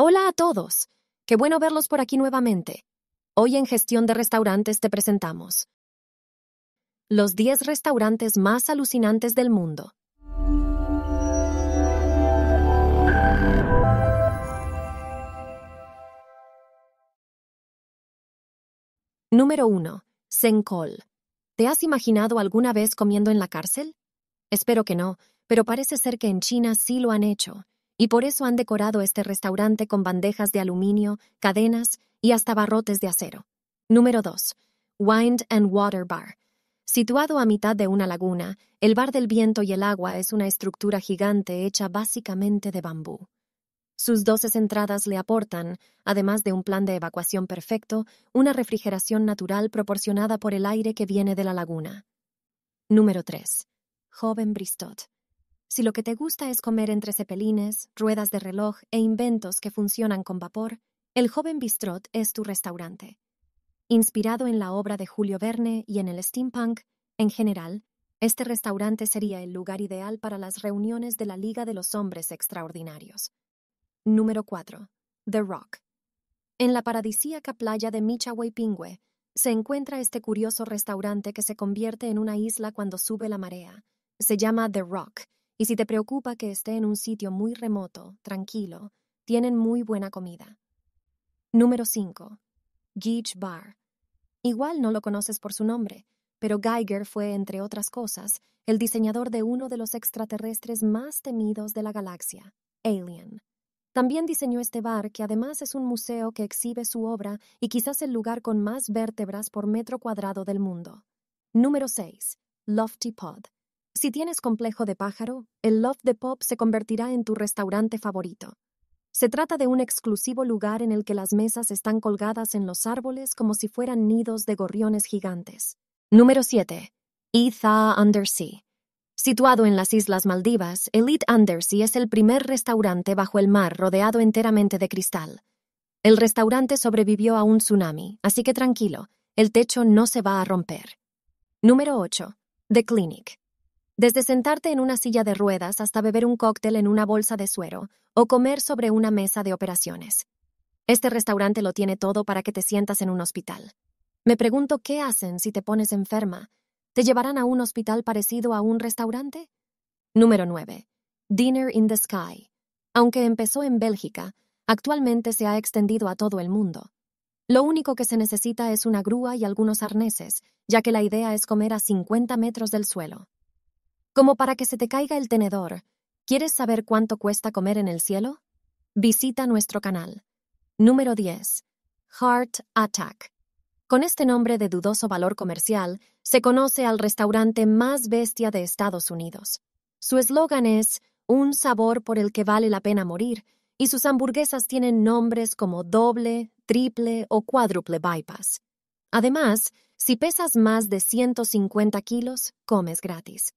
Hola a todos. Qué bueno verlos por aquí nuevamente. Hoy en Gestión de Restaurantes te presentamos los 10 restaurantes más alucinantes del mundo. Número 1. Senkol. ¿Te has imaginado alguna vez comiendo en la cárcel? Espero que no, pero parece ser que en China sí lo han hecho y por eso han decorado este restaurante con bandejas de aluminio, cadenas y hasta barrotes de acero. Número 2. Wind and Water Bar. Situado a mitad de una laguna, el Bar del Viento y el Agua es una estructura gigante hecha básicamente de bambú. Sus doce entradas le aportan, además de un plan de evacuación perfecto, una refrigeración natural proporcionada por el aire que viene de la laguna. Número 3. Joven Bristot. Si lo que te gusta es comer entre cepelines, ruedas de reloj e inventos que funcionan con vapor, el joven bistrot es tu restaurante. Inspirado en la obra de Julio Verne y en el steampunk, en general, este restaurante sería el lugar ideal para las reuniones de la Liga de los Hombres Extraordinarios. Número 4. The Rock. En la paradisíaca playa de michaway se encuentra este curioso restaurante que se convierte en una isla cuando sube la marea. Se llama The Rock y si te preocupa que esté en un sitio muy remoto, tranquilo, tienen muy buena comida. Número 5. Geach Bar. Igual no lo conoces por su nombre, pero Geiger fue, entre otras cosas, el diseñador de uno de los extraterrestres más temidos de la galaxia, Alien. También diseñó este bar, que además es un museo que exhibe su obra y quizás el lugar con más vértebras por metro cuadrado del mundo. Número 6. Lofty Pod. Si tienes complejo de pájaro, el Love the Pop se convertirá en tu restaurante favorito. Se trata de un exclusivo lugar en el que las mesas están colgadas en los árboles como si fueran nidos de gorriones gigantes. Número 7. Itha Undersea. Situado en las Islas Maldivas, Elite Undersea es el primer restaurante bajo el mar rodeado enteramente de cristal. El restaurante sobrevivió a un tsunami, así que tranquilo, el techo no se va a romper. Número 8. The Clinic. Desde sentarte en una silla de ruedas hasta beber un cóctel en una bolsa de suero o comer sobre una mesa de operaciones. Este restaurante lo tiene todo para que te sientas en un hospital. Me pregunto qué hacen si te pones enferma. ¿Te llevarán a un hospital parecido a un restaurante? Número 9. Dinner in the Sky. Aunque empezó en Bélgica, actualmente se ha extendido a todo el mundo. Lo único que se necesita es una grúa y algunos arneses, ya que la idea es comer a 50 metros del suelo. Como para que se te caiga el tenedor. ¿Quieres saber cuánto cuesta comer en el cielo? Visita nuestro canal. Número 10. Heart Attack. Con este nombre de dudoso valor comercial, se conoce al restaurante más bestia de Estados Unidos. Su eslogan es Un sabor por el que vale la pena morir, y sus hamburguesas tienen nombres como doble, triple o cuádruple bypass. Además, si pesas más de 150 kilos, comes gratis.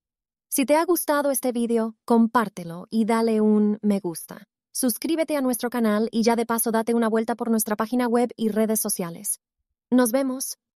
Si te ha gustado este vídeo, compártelo y dale un me gusta. Suscríbete a nuestro canal y ya de paso date una vuelta por nuestra página web y redes sociales. Nos vemos.